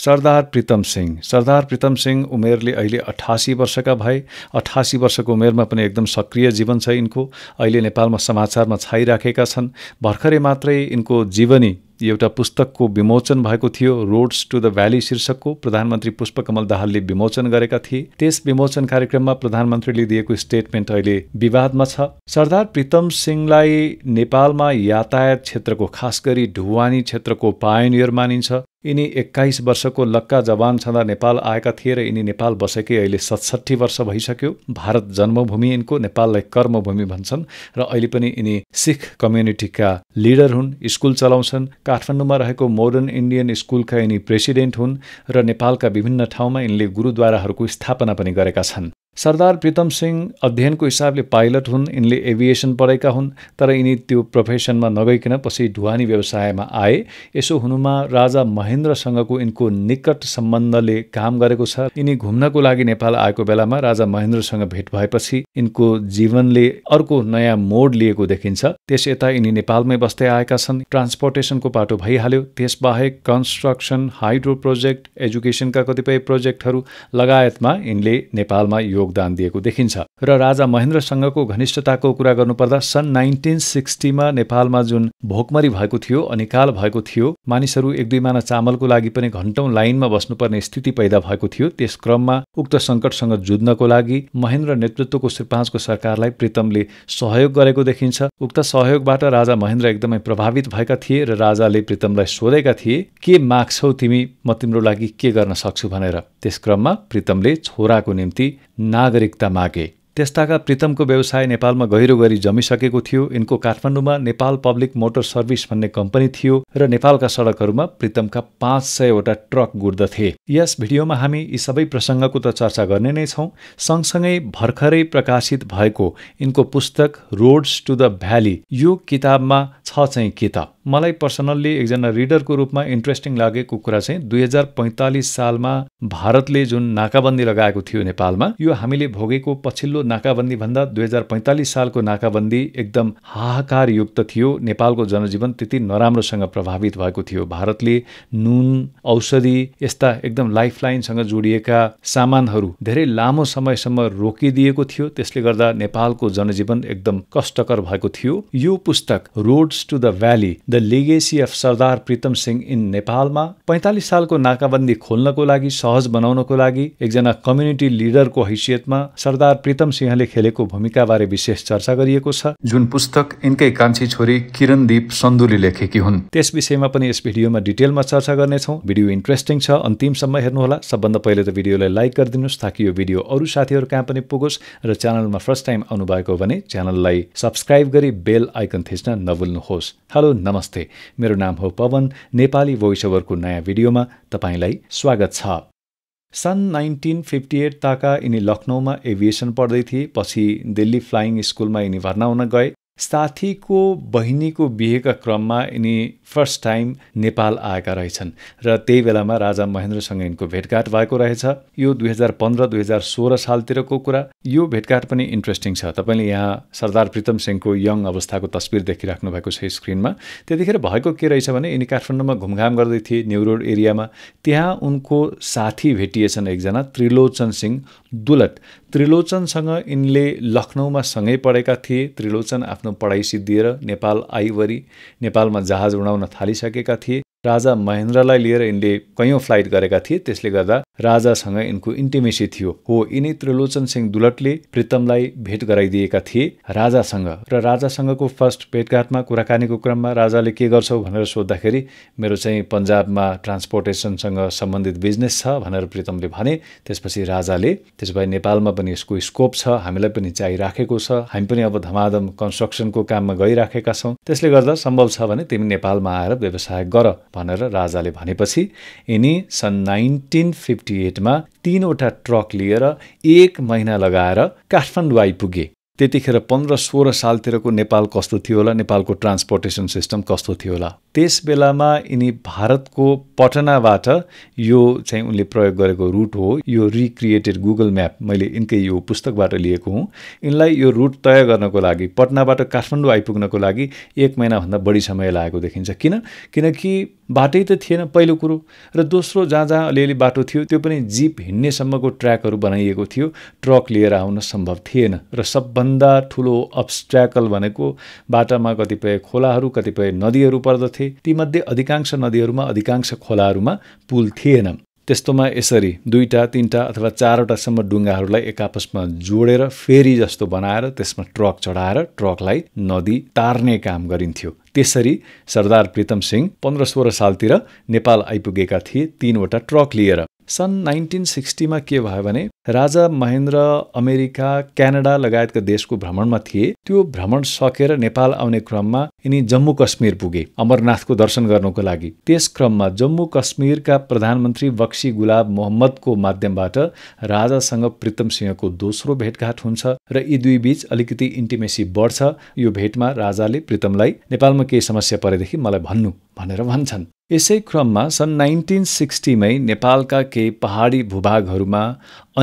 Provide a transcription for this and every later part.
सरदार प्रितम सिंह सरदार प्रितम सिंह उमेरले अहिले अठासी वर्षका भए अठासी वर्षको उमेरमा पनि एकदम सक्रिय जीवन छ यिनको अहिले नेपालमा समाचारमा छाइराखेका छन् भर्खरै मात्रै यिनको जीवनी एउटा पुस्तकको विमोचन भएको थियो रोड्स टु द भ्याली शीर्षकको प्रधानमन्त्री पुष्पकमल दाहालले विमोचन गरेका थिए त्यस विमोचन कार्यक्रममा प्रधानमन्त्रीले दिएको स्टेटमेन्ट अहिले विवादमा छ सरदार प्रितम सिंहलाई नेपालमा यातायात क्षेत्रको खास गरी ढुवानी क्षेत्रको पायनियर मानिन्छ यिनी एक्काइस वर्षको लक्का जवान छँदा नेपाल आएका थिए र यिनी नेपाल बसेकै अहिले सतसट्ठी वर्ष भइसक्यो भारत जन्मभूमि यिनको नेपाललाई कर्मभूमि भन्छन् र अहिले पनि यिनी सिख कम्युनिटीका लिडर हुन् स्कुल चलाउँछन् काठमाडौँमा रहेको मोडर्न इन्डियन स्कुलका यिनी प्रेसिडेन्ट हुन् र नेपालका विभिन्न ठाउँमा यिनले गुरुद्वाराहरूको स्थापना पनि गरेका छन् सरदार प्रीतम सिंह अध्ययनको हिसाबले पाइलट हुन् यिनले एभिएसन पढेका हुन् तर यिनी त्यो प्रोफेसनमा नगइकन पछि ढुवानी व्यवसायमा आए यसो हुनुमा राजा महेन्द्रसँगको यिनको निकट सम्बन्धले काम गरेको छ यिनी घुम्नको लागि नेपाल आएको बेलामा राजा महेन्द्रसँग भेट भएपछि यिनको जीवनले अर्को नयाँ मोड लिएको देखिन्छ त्यस यता यिनी नेपालमै बस्दै आएका छन् ट्रान्सपोर्टेसनको पाटो भइहाल्यो त्यसबाहेक कन्स्ट्रक्सन हाइड्रो प्रोजेक्ट एजुकेसनका कतिपय प्रोजेक्टहरू लगायतमा यिनले नेपालमा यो योगदान दिएको देखिन्छ र राजा महेन्द्रसँगको घनिष्ठताको कुरा गर्नुपर्दा सन् नाइन्टिन सिक्सटीमा नेपालमा जुन भोकमरी भएको थियो अनिकाल भएको थियो मानिसहरू एक दुई माना चामलको लागि पनि घन्टौँ लाइनमा बस्नुपर्ने स्थिति पैदा भएको थियो त्यस क्रममा उक्त सङ्कटसँग जुझ्नको लागि महेन्द्र नेतृत्वको श्रीपाँचको सरकारलाई प्रितमले सहयोग गरेको देखिन्छ उक्त सहयोगबाट राजा महेन्द्र एकदमै प्रभावित भएका थिए र राजाले प्रितमलाई सोधेका थिए के माग्छौ तिमी म तिम्रो लागि के गर्न सक्छु भनेर त्यस क्रममा प्रितमले छोराको निम्ति नागरिकता मागे त्यस्ताका प्रितमको व्यवसाय नेपालमा गहिरो गरी जमिसकेको थियो यिनको काठमाडौँमा नेपाल पब्लिक मोटर सर्भिस भन्ने कम्पनी थियो र नेपालका सडकहरूमा प्रितमका पाँच सयवटा ट्रक गुड्दथे यस भिडियोमा हामी यी सबै प्रसङ्गको त चर्चा गर्ने नै छौँ सँगसँगै भर्खरै प्रकाशित भएको यिनको पुस्तक रोड्स टु द भ्याली यो किताबमा छ चाहिँ के त मलाई पर्सनल्ली एकजना रिडरको रूपमा इन्ट्रेस्टिङ लागेको कुरा चाहिँ दुई हजार पैँतालिस सालमा भारतले जुन नाकाबन्दी लगाएको थियो नेपालमा यो हामीले भोगेको पछिल्लो नाकाबन्दी भन्दा दुई हजार पैँतालिस सालको नाकाबन्दी एकदम हाहाकारयुक्त थियो नेपालको जनजीवन त्यति नराम्रोसँग प्रभावित भएको थियो भारतले नुन औषधि यस्ता एकदम लाइफलाइनसँग जोडिएका सामानहरू धेरै लामो समयसम्म रोकिदिएको थियो त्यसले गर्दा नेपालको जनजीवन एकदम कष्टकर भएको थियो यो पुस्तक roads to the valley the legacy of Sardar Pritam Singh in नेपालमा पैँतालिस सालको नाकाबन्दी खोल्नको लागि सहज बनाउनको लागि एकजना कम्युनिटी लिडरको हैसियतमा सरदार प्रितम सिंहले खेलेको भूमिकाबारे विशेष चर्चा गरिएको छ जुन पुस्तक यिनकै कान्छी छोरी किरणदीप सन्दुली लेखेकी हुन् त्यस विषयमा पनि यस भिडियोमा डिटेलमा चर्चा गर्नेछौँ भिडियो इन्ट्रेस्टिङ छ अन्तिमसम्म हेर्नुहोला सबभन्दा पहिले त भिडियोलाई लाइक गरिदिनुहोस् ताकि यो भिडियो अरू साथीहरू कहाँ पनि पुगोस् र च्यानलमा फर्स्ट टाइम आउनुभएको भने च्यानललाई सब्सक्राइब गरी बेल आइकन थिच्न नभुल्नुहोस् हेलो नमस्ते मेरो नाम हो पवन नेपाली भोइस ओभरको नयाँ भिडियोमा तपाईँलाई स्वागत छ सन् नाइन्टिन फिफ्टी एट ताका यिनी लखनऊमा एभिएसन पढ्दै थिए पछि दिल्ली फ्लाइङ स्कुलमा यिनी भर्ना हुन गए साथीको बहिनीको बिहेका क्रममा यिनी फर्स्ट टाइम नेपाल आएका रहेछन् र त्यही बेलामा राजा महेन्द्रसँग यिनको भेटघाट भएको रहेछ यो दुई हजार पन्ध्र दुई हजार सोह्र सालतिरको कुरा यो भेटघाट पनि इन्ट्रेस्टिङ छ तपाईँले यहाँ सरदार प्रितम सिंहको यङ अवस्थाको तस्बिर देखिराख्नु भएको छ स्क्रिनमा त्यतिखेर भएको के रहेछ भने यिनी काठमाडौँमा घुमघाम गर्दै थिए न्यु रोड एरियामा त्यहाँ उनको साथी भेटिएछन् एकजना त्रिलोचन सिंह दुलत त्रिलोचनसँग यिनले लखनऊमा सँगै पढेका थिए त्रिलोचन आफ्नो पढाइ सिद्धिएर नेपाल आइवरी नेपालमा जहाज उडाउन थालिसकेका थिए राजा महेन्द्रलाई लिएर यिनले कैयौँ फ्लाइट गरेका थिए त्यसले गर्दा राजासँग यिनको इन्टिमेसी थियो हो यिनै त्रिलोचन सिंह दुलटले प्रितमलाई भेट गराइदिएका थिए राजासँग र राजासँगको फर्स्ट भेटघाटमा कुराकानीको क्रममा राजाले के गर्छौ भनेर सोद्धाखेरि मेरो चाहिँ पन्जाबमा ट्रान्सपोर्टेसनसँग सम्बन्धित बिजनेस छ भनेर प्रितमले भने त्यसपछि राजाले त्यसो भए नेपालमा पनि यसको स्कोप छ हामीलाई पनि चाहिराखेको छ हामी पनि अब धमाधम कन्स्ट्रक्सनको काममा गइराखेका छौँ त्यसले गर्दा सम्भव छ भने तिमी नेपालमा आएर व्यवसाय गर भनेर राजाले भनेपछि यिनी सन् नाइन्टिन फिफ्टी एटमा तिनवटा ट्रक लिएर एक महिना लगाएर काठमाडौँ आइपुगे त्यतिखेर पन्ध्र सोह्र सालतिरको नेपाल कस्तो थियो होला नेपालको ट्रान्सपोर्टेसन सिस्टम कस्तो थियो होला त्यस बेलामा यिनी भारतको पटनाबाट यो चाहिँ उनले प्रयोग गरेको रुट हो यो रिक्रिएटेड गुगल म्याप मैले यिनकै यो पुस्तकबाट लिएको हुँ यिनलाई यो रुट तय गर्नको लागि पटनाबाट काठमाडौँ आइपुग्नको लागि एक महिनाभन्दा बढी समय लागेको देखिन्छ किन किनकि बाटै त थिएन पहिलो कुरो र दोस्रो जहाँ जहाँ अलिअलि बाटो थियो त्यो पनि जिप हिँड्नेसम्मको ट्र्याकहरू बनाइएको थियो ट्रक लिएर आउन सम्भव थिएन र सबभन्दा सबभन्दा ठुलो अब्स्ट्याकल भनेको बाटामा कतिपय खोलाहरू कतिपय नदीहरू पर्दथे तीमध्ये अधिकांश नदीहरूमा अधिकांश खोलाहरूमा पुल थिएन त्यस्तोमा यसरी दुईवटा तिनवटा अथवा चारवटासम्म डुङ्गाहरूलाई एक आपसमा जोडेर फेरि जस्तो बनाएर त्यसमा ट्रक चढाएर ट्रकलाई नदी तार्ने काम गरिन्थ्यो त्यसरी सरदार प्रीतम सिंह पन्ध्र सोह्र सालतिर नेपाल आइपुगेका थिए तिनवटा ट्रक लिएर सन् नाइन्टिन सिक्सटीमा के भयो भने राजा महेन्द्र अमेरिका क्यानाडा लगायतका देशको भ्रमणमा थिए त्यो भ्रमण सकेर नेपाल आउने क्रममा यिनी जम्मू कश्मीर पुगे अमरनाथको दर्शन गर्नुको लागि त्यस क्रममा जम्मू कश्मीरका प्रधानमन्त्री बक्सी गुलाब मोहम्मदको माध्यमबाट राजासँग प्रीतम सिंहको दोस्रो भेटघाट हुन्छ र यी दुई बीच अलिकति इन्टिमेसी बढ्छ यो भेटमा राजाले प्रीतमलाई नेपालमा केही समस्या परेदेखि मलाई भन्नु भनेर भन्छन् यसै क्रममा सन् नाइन्टिन सिक्सटीमै नेपालका केही पहाडी भूभागहरूमा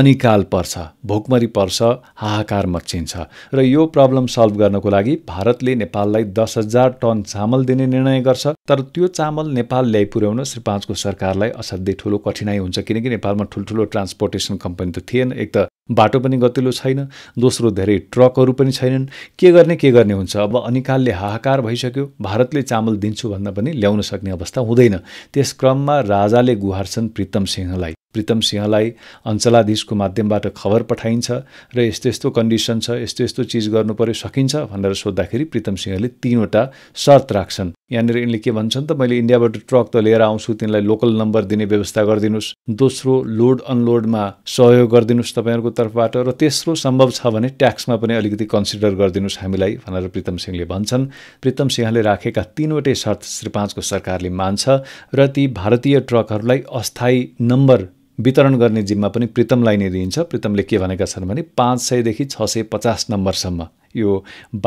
अनिकाल पर्छ भोकमरी पर्छ हाहाकार मचिन्छ र यो प्रब्लम सल्भ गर्नको लागि भारतले नेपाललाई दस हजार टन चामल दिने निर्णय गर्छ तर त्यो चामल नेपाल ल्याइपुर्याउन श्री पाँचको सरकारलाई असाध्यै ठुलो कठिनाई हुन्छ किनकि नेपालमा ठुल्ठुलो ट्रान्सपोर्टेसन कम्पनी त थिएन एक त बाटो पनि गतिलो छैन दोस्रो धेरै ट्रकहरू पनि छैनन् के गर्ने के गर्ने हुन्छ अब अनिकालले हाहाकार भइसक्यो भारतले चामल दिन्छु भन्दा पनि ल्याउन सक्ने अवस्था हुँदैन त्यस क्रममा राजाले गुहार्छन् प्रितम सिंहलाई प्रितम सिंहलाई अञ्चलाधीशको माध्यमबाट खबर पठाइन्छ र यस्तो यस्तो कन्डिसन छ यस्तो यस्तो चिज गर्नु पऱ्यो सकिन्छ भनेर सोद्धाखेरि प्रितम सिंहले तिनवटा शर्त राख्छन् यहाँनिर यिनले के भन्छन् त मैले इन्डियाबाट ट्रक त लिएर आउँछु तिनलाई लोकल नम्बर दिने व्यवस्था गरिदिनुहोस् दोस्रो लोड अनलोडमा सहयोग गरिदिनुहोस् तपाईँहरूको तर्फबाट र तेस्रो सम्भव छ भने ट्याक्समा पनि अलिकति कन्सिडर गरिदिनुहोस् हामीलाई भनेर प्रितम सिंहले भन्छन् प्रितम सिंहले राखेका तिनवटै शर्त श्री पाँचको सरकारले मान्छ र ती भारतीय ट्रकहरूलाई अस्थायी नम्बर वितरण गर्ने जिम्मा पनि प्रितमलाई नै दिइन्छ प्रितमले के भनेका छन् भने पाँच सयदेखि छ सय पचास नम्बरसम्म यो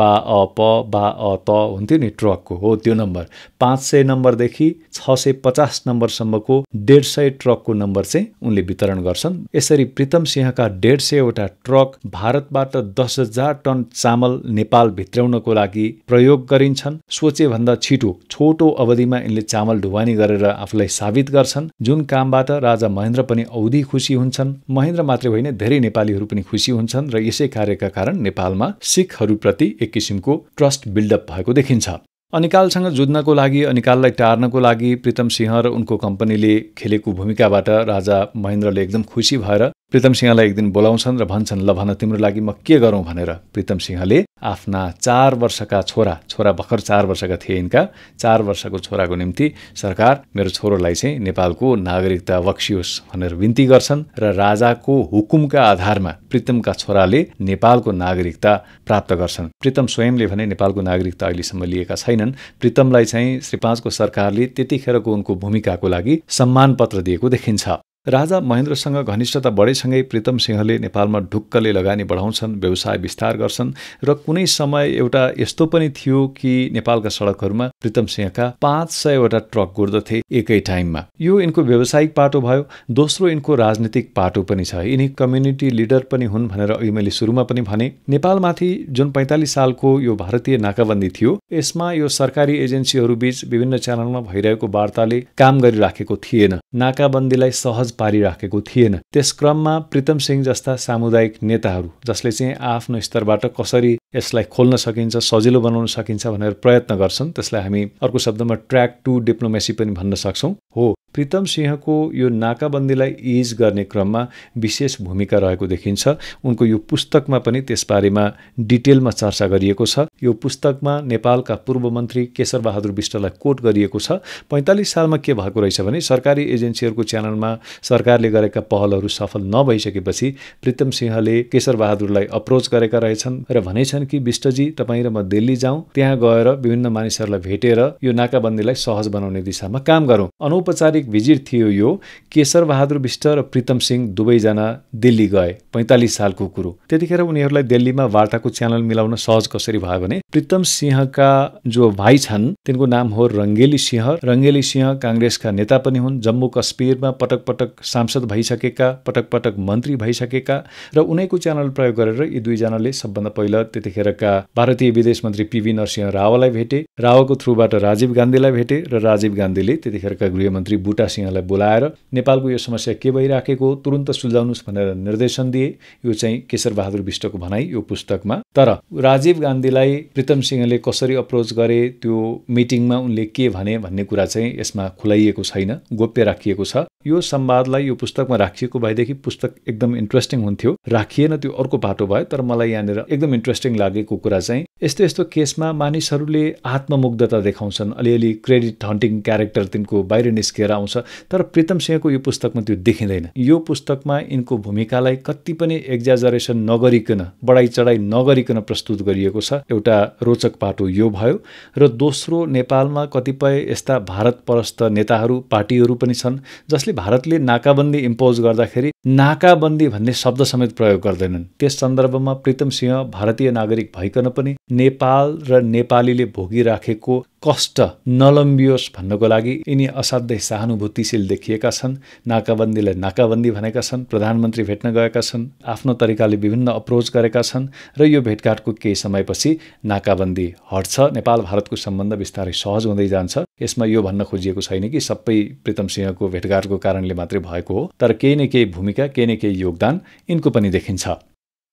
बा अ प बा अ त हुन्थ्यो नि ट्रकको हो त्यो नम्बर पाँच सय नम्बरदेखि छ सय पचास नम्बरसम्मको डेढ सय ट्रकको नम्बर चाहिँ उनले वितरण गर्छन् यसरी प्रितम सिंहका डेढ सयवटा ट्रक भारतबाट दस हजार टन चामल नेपाल भित्राउनको लागि प्रयोग गरिन्छन् सोचेभन्दा छिटो छोटो अवधिमा यिनले चामल ढुवानी गरेर आफूलाई साबित गर्छन् जुन कामबाट राजा महेन्द्र पनि औधि खुसी हुन्छन् महेन्द्र मात्रै होइन धेरै नेपालीहरू पनि खुसी हुन्छन् र यसै कार्यका कारण नेपालमा सिख प्रति एक किसिमको ट्रस्ट बिल्डअप भएको देखिन्छ अनिकालसँग जुझ्नको लागि अनिकाललाई टार्नको लागि प्रितम सिंह र उनको कम्पनीले खेलेको भूमिकाबाट राजा महेन्द्रले एकदम खुसी भएर प्रितम सिंहलाई एक दिन बोलाउँछन् र भन्छन् ल भन तिम्रो लागि म के गरौँ भनेर प्रितम सिंहले आफ्ना चार वर्षका छोरा छोरा भर्खर चार वर्षका थिए यिनका चार वर्षको छोराको निम्ति सरकार मेरो छोरोलाई चाहिँ नेपालको नागरिकता बक्सियोस् भनेर विन्ती गर्छन् र राजाको हुकुमका आधारमा प्रितमका छोराले नेपालको नागरिकता प्राप्त गर्छन् प्रितम स्वयंले भने नेपालको नागरिकता अहिलेसम्म लिएका छैनन् प्रितमलाई चाहिँ श्री पाँचको सरकारले त्यतिखेरको उनको भूमिकाको लागि सम्मान पत्र दिएको देखिन्छ राजा महेन्द्रसँग घनिष्ठता बढेसँगै प्रितम सिंहले नेपालमा ढुक्कले लगानी बढाउँछन् व्यवसाय विस्तार गर्छन् र कुनै समय एउटा यस्तो पनि थियो कि नेपालका सडकहरूमा प्रितम सिंहका पाँच सयवटा ट्रक गुर्दथे एकै टाइममा यो यिनको व्यावसायिक पाटो भयो दोस्रो यिनको राजनीतिक पाटो पनि छ यिनी कम्युनिटी लिडर पनि हुन् भनेर अघि मैले सुरुमा पनि भने नेपालमाथि जुन पैँतालिस सालको यो भारतीय नाकाबन्दी थियो यसमा यो सरकारी एजेन्सीहरू बीच विभिन्न च्यानलमा भइरहेको वार्ताले काम गरिराखेको थिएन नाकाबन्दीलाई सहज पारिराखेको थिएन त्यस क्रममा प्रितम सिंह जस्ता सामुदायिक नेताहरू जसले चाहिँ आफ्नो स्तरबाट कसरी यसलाई खोल्न सकिन्छ सजिलो बनाउन सकिन्छ भनेर प्रयत्न गर्छन् त्यसलाई हामी अर्को शब्दमा ट्र्याक टु डिप्लोमेसी पनि भन्न सक्छौँ हो प्रितम सिंहको यो नाकाबन्दीलाई इज गर्ने क्रममा विशेष भूमिका रहेको देखिन्छ उनको यो पुस्तकमा पनि त्यसबारेमा डिटेलमा चर्चा गरिएको छ यो पुस्तकमा नेपालका पूर्व मन्त्री केशरबहादुर विष्टलाई कोट गरिएको छ पैँतालिस सालमा के भएको रहेछ भने सरकारी एजेन्सीहरूको च्यानलमा सरकारले गरेका पहलहरू सफल नभइसकेपछि प्रितम सिंहले केशरबहादुरलाई अप्रोच गरेका रहेछन् र भनेछन् कि विष्टजी तपाईँ र म दिल्ली जाउँ त्यहाँ गएर विभिन्न मानिसहरूलाई भेटेर यो नाकाबन्दीलाई सहज बनाउने दिशामा काम गरौँ अनौपचारिक प्रशासनिक भिजिट थियो यो केशर बहादुर विष्ट र प्रितम सिंह दुवैजना दिल्ली गए पैँतालिस सालको कुरो त्यतिखेर उनीहरूलाई दिल्लीमा वार्ताको च्यानल मिलाउन सहज कसरी भयो भने प्रितम सिंहका जो भाइ छन् तिनको नाम हो रङ्गेली सिंह रङ्गेली सिंह काङ्ग्रेसका नेता पनि हुन् जम्मू कश्मीरमा पटक पटक सांसद भइसकेका पटक पटक मन्त्री भइसकेका र उनैको च्यानल प्रयोग गरेर यी दुईजनाले सबभन्दा पहिला त्यतिखेरका भारतीय विदेश मन्त्री पिभी नरसिंह रावलाई भेटे रावको थ्रुबाट राजीव गान्धीलाई भेटे र राजीव गान्धीले त्यतिखेरका गृहमन्त्री बुटा सिंहलाई बोलाएर नेपालको यो समस्या के भइराखेको तुरन्त सुल्झाउनुहोस् भनेर निर्देशन दिए यो चाहिँ केशर बहादुर विष्टको भनाई यो पुस्तकमा तर राजीव गान्धीलाई प्रितम सिंहले कसरी अप्रोच गरे त्यो मिटिङमा उनले के भने भन्ने कुरा चाहिँ यसमा खुलाइएको छैन गोप्य राखिएको छ यो संवादलाई यो पुस्तकमा राखिएको भएदेखि पुस्तक एकदम इन्ट्रेस्टिङ हुन्थ्यो राखिएन त्यो अर्को पाटो भयो तर मलाई यहाँनिर एकदम इन्ट्रेस्टिङ लागेको कुरा चाहिँ यस्तो यस्तो केसमा मानिसहरूले आत्ममुग्धता देखाउँछन् अलिअलि क्रेडिट हन्टिङ क्यारेक्टर तिनको बाहिर निस्किएर आउँछ तर प्रितम सिंहको यो पुस्तकमा त्यो देखिँदैन यो पुस्तकमा यिनको भूमिकालाई कति पनि एक्जाजरेसन नगरिकन बढाइ चढाइ नगरिकन प्रस्तुत गरिएको छ एउटा रोचक पाटो यो भयो र दोस्रो नेपालमा कतिपय यस्ता भारत परस्त नेताहरू पार्टीहरू पनि छन् जसले भारतले नाकाबन्दी इम्पोज गर्दाखेरि नाकाबन्दी भन्ने शब्द समेत प्रयोग गर्दैनन् त्यस सन्दर्भमा प्रितम सिंह भारतीय नागरिक भइकन पनि नेपाल र नेपालीले भोगिराखेको कष्ट नलम्बियोस् भन्नको लागि यिनी असाध्यै सहानुभूतिशील देखिएका छन् नाकाबन्दीलाई नाकाबन्दी भनेका छन् प्रधानमन्त्री भेट्न गएका छन् आफ्नो तरिकाले विभिन्न अप्रोच गरेका छन् र यो भेटघाटको केही समयपछि नाकाबन्दी हट्छ नेपाल भारतको सम्बन्ध बिस्तारै सहज हुँदै जान्छ यसमा यो भन्न खोजिएको छैन कि सबै प्रितम सिंहको भेटघाटको कारणले मात्रै भएको हो तर केही न केही भूमिका केही न केही योगदान यिनको पनि देखिन्छ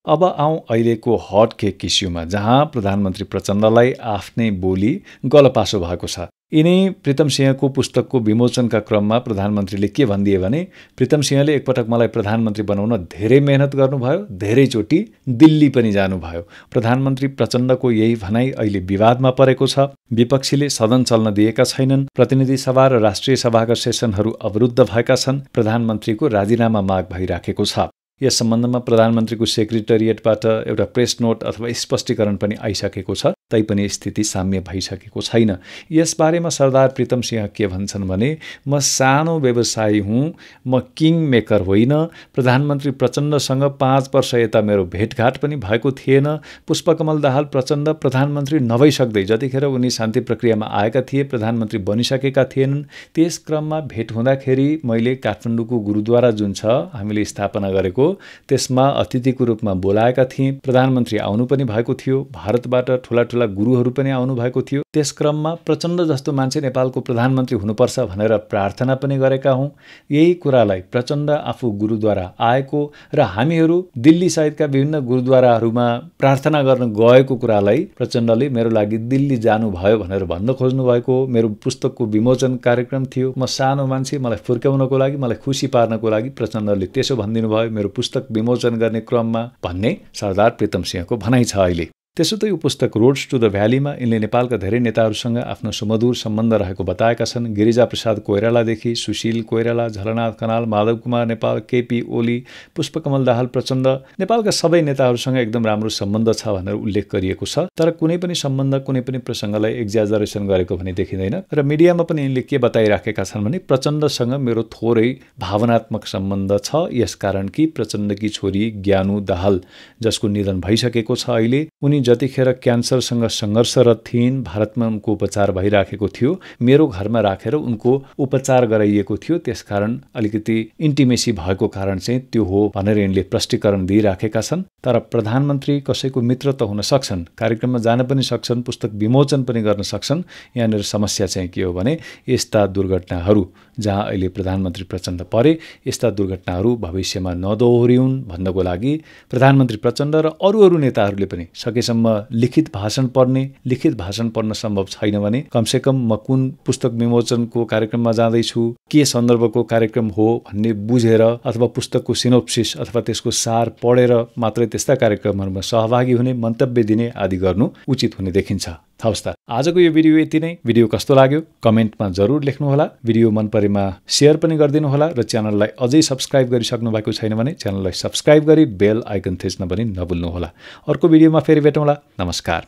अब आउँ अहिलेको हट केक इस्युमा जहाँ प्रधानमन्त्री प्रचण्डलाई आफ्नै बोली गलपासो भएको छ यिनै प्रितम सिंहको पुस्तकको विमोचनका क्रममा प्रधानमन्त्रीले के भनिदिए भने प्रितम सिंहले एकपटक मलाई प्रधानमन्त्री बनाउन धेरै मेहनत गर्नुभयो धेरैचोटि दिल्ली पनि जानुभयो प्रधानमन्त्री प्रचण्डको यही भनाइ अहिले विवादमा परेको छ विपक्षीले सदन चल्न दिएका छैनन् प्रतिनिधि सभा र राष्ट्रिय सभाका सेसनहरू अवरुद्ध भएका छन् प्रधानमन्त्रीको राजीनामा माग भइराखेको छ यस सम्बन्धमा प्रधानमन्त्रीको सेक्रेटरिएटबाट एउटा प्रेस नोट अथवा स्पष्टीकरण पनि आइसकेको छ तैपनि स्थिति साम्य भइसकेको छैन यसबारेमा सरदार प्रितम सिंह के भन्छन् भने म सानो व्यवसायी हुँ म किङ मेकर होइन प्रधानमन्त्री प्रचण्डसँग पाँच वर्ष यता मेरो भेटघाट पनि भएको थिएन पुष्पकमल दाहाल प्रचण्ड प्रधानमन्त्री नभइसक्दै जतिखेर उनी शान्ति प्रक्रियामा आएका थिए प्रधानमन्त्री बनिसकेका थिएनन् त्यस क्रममा भेट हुँदाखेरि मैले काठमाडौँको गुरुद्वारा जुन छ हामीले स्थापना गरेको त्यसमा अतिथिको रूपमा बोलाएका थिएँ प्रधानमन्त्री आउनु पनि भएको थियो भारतबाट ठुला ठुला बेला गुरुहरू पनि आउनुभएको थियो त्यस क्रममा प्रचण्ड जस्तो मान्छे नेपालको प्रधानमन्त्री हुनुपर्छ भनेर प्रार्थना पनि गरेका हौँ यही कुरालाई प्रचण्ड आफू गुरुद्वारा आएको र हामीहरू दिल्ली सहितका विभिन्न गुरुद्वाराहरूमा प्रार्थना गर्न गएको कुरालाई प्रचण्डले मेरो लागि दिल्ली जानुभयो भनेर भन्न खोज्नु भएको मेरो पुस्तकको विमोचन कार्यक्रम थियो म सानो मान्छे मलाई फुर्काउनको लागि मलाई खुसी पार्नको लागि प्रचण्डले त्यसो भनिदिनु भयो मेरो पुस्तक विमोचन गर्ने क्रममा भन्ने सरदार प्रितम सिंहको भनाइ छ अहिले त्यसो त यो पुस्तक रोड्स टु द भ्यालीमा यिनले नेपालका धेरै नेताहरूसँग आफ्नो सुमधुर सम्बन्ध रहेको बताएका छन् गिरिजा प्रसाद कोइरालादेखि सुशील कोइराला झलनाथ कनाल माधव कुमार नेपाल केपी ओली पुष्पकमल दाहाल प्रचण्ड नेपालका सबै नेताहरूसँग एकदम राम्रो सम्बन्ध छ भनेर उल्लेख गरिएको छ तर कुनै पनि सम्बन्ध कुनै पनि प्रसङ्गलाई एक्ज्याजरेसन गरेको भने देखिँदैन र मिडियामा पनि यिनले के बताइराखेका छन् भने प्रचण्डसँग मेरो थोरै भावनात्मक सम्बन्ध छ यसकारण कि प्रचण्डकी छोरी ज्ञानु दाहाल जसको निधन भइसकेको छ अहिले उनी जतिखेर क्यान्सरसँग सङ्घर्षरत थिइन् भारतमा उनको उपचार भइराखेको थियो मेरो घरमा राखेर उनको उपचार गराइएको थियो त्यसकारण अलिकति इन्टिमेसी भएको कारण चाहिँ त्यो हो भनेर यिनले प्रष्टीकरण दिइराखेका छन् तर प्रधानमन्त्री कसैको मित्र त हुन सक्छन् कार्यक्रममा जान पनि सक्छन् पुस्तक विमोचन पनि गर्न सक्छन् यहाँनिर समस्या चाहिँ के हो भने यस्ता दुर्घटनाहरू जहाँ अहिले प्रधानमन्त्री प्रचण्ड परे यस्ता दुर्घटनाहरू भविष्यमा नदोहोरिउन् भन्नको लागि प्रधानमन्त्री प्रचण्ड र अरू अरू नेताहरूले पनि सकेसम्म अहिलेसम्म लिखित भाषण पढ्ने लिखित भाषण पढ्न सम्भव छैन भने कमसेकम म कुन पुस्तक विमोचनको कार्यक्रममा जाँदैछु के सन्दर्भको कार्यक्रम हो भन्ने बुझेर अथवा पुस्तकको सिनोप्सिस अथवा त्यसको सार पढेर मात्रै त्यस्ता कार्यक्रमहरूमा सहभागी हुने मन्तव्य दिने आदि गर्नु उचित हुने देखिन्छ हवस् त आजको यो भिडियो यति नै भिडियो कस्तो लाग्यो कमेन्टमा जरुर लेख्नुहोला भिडियो मन परेमा सेयर पनि होला र च्यानललाई अझै सब्सक्राइब गरिसक्नु भएको छैन भने च्यानललाई सब्सक्राइब गरी बेल आइकन थिच्न पनि नभुल्नुहोला अर्को भिडियोमा फेरि भेटौँला नमस्कार